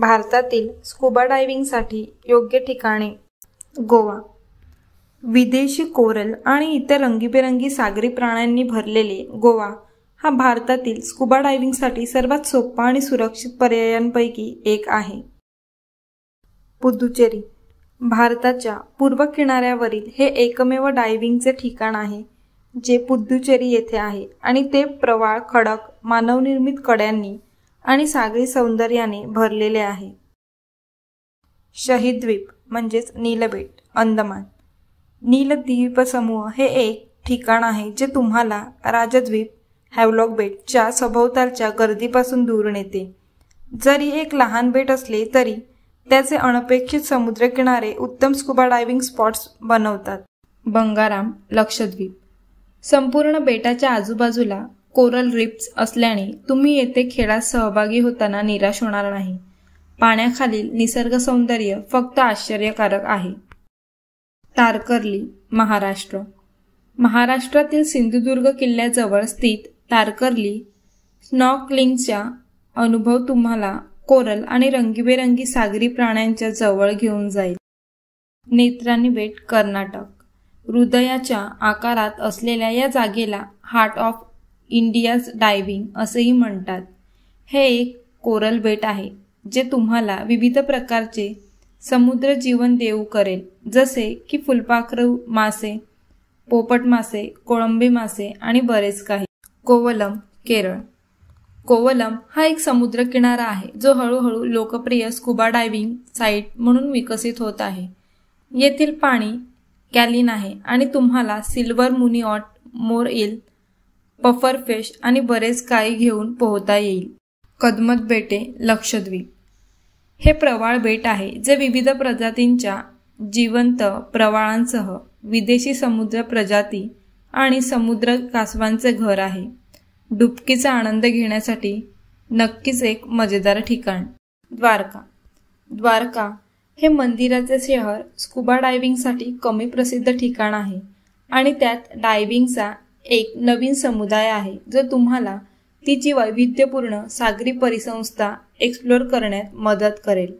भारतातील स्कूबा डायव्हिंगसाठी योग्य ठिकाणे गोवा विदेशी कोरल आणि इतर रंगीबेरंगी सागरी प्राण्यांनी भरलेले गोवा हा भारतातील स्कूबा डायव्हिंगसाठी सर्वात सोपा आणि सुरक्षित पर्यायांपैकी एक आहे पुदुचेरी भारताच्या पूर्व किनाऱ्यावरील हे एकमेव डायव्हिंगचे ठिकाण आहे जे पुदुचेरी येथे आहे आणि ते प्रवाळ खडक मानवनिर्मित कड्यांनी आणि सागरी सौंदर्याने भरलेले आहे शहीद द्वीप म्हणजेच नीलबेट अंदमान नीलद्वीपसमूह हे एक ठिकाण आहे जे तुम्हाला राजद्वीप हॅवलॉक बेटच्या सभोवतालच्या गर्दीपासून दूर नेते जरी एक लहान बेट असले तरी त्याचे अनपेक्षित समुद्रकिनारे उत्तम स्कुबा डायव्हिंग स्पॉट्स बनवतात बंगाराम लक्षद्वीप संपूर्ण बेटाच्या आजूबाजूला कोरल रिप्स असल्याने तुम्ही येथे खेळात सहभागी होताना निराश होणार नाही पाण्याखालील निसर्ग सौंदर्य फक्त आश्चर्यकारक आहे तारकर्ली महाराष्ट्र महाराष्ट्रातील सिंधुदुर्ग किल्ल्याजवळ स्थित तारकर्ली स्नॉकलिंगचा अनुभव तुम्हाला कोरल आणि रंगीबेरंगी सागरी प्राण्यांच्या जवळ घेऊन जाईल नेत्रानी बेट कर्नाटक हृदयाच्या आकारात असलेल्या या जागेला हार्ट ऑफ इंडियाज डायव्हिंग असेही म्हणतात हे एक कोरल बेट आहे जे तुम्हाला विविध प्रकारचे समुद्र जीवन देऊ करेल जसे की फुलपाखरू मासे पोपट मासे कोळंबी मासे आणि बरेच काही कोवलम केरळ कोवलम हा एक समुद्रकिनारा आहे जो हळूहळू लोकप्रिय स्कुबा डायव्हिंग साईट म्हणून विकसित होत आहे येथील पाणी कॅलिन आहे आणि तुम्हाला सिल्वर मुनिऑट मोर इल फिश आणि बरेच काही घेऊन पोहता येईल कदमत बेटे लक्षद्वीप हे प्रवाळ बेट आहे जे विविध प्रजातींच्या जिवंत प्रवाळांसह विदेशी समुद्र प्रजाती आणि समुद्र कासवांचे घर आहे डुबकीचा आनंद घेण्यासाठी नक्कीच एक मजेदार ठिकाण द्वारका द्वारका हे मंदिराचे शहर स्कुबा डायव्हिंगसाठी कमी प्रसिद्ध ठिकाण आहे आणि त्यात डायव्हिंगचा एक नवीन समुदाय आहे जो तुम्हाला तिची वैविध्यपूर्ण सागरी परिसंस्था एक्सप्लोर करण्यात मदत करेल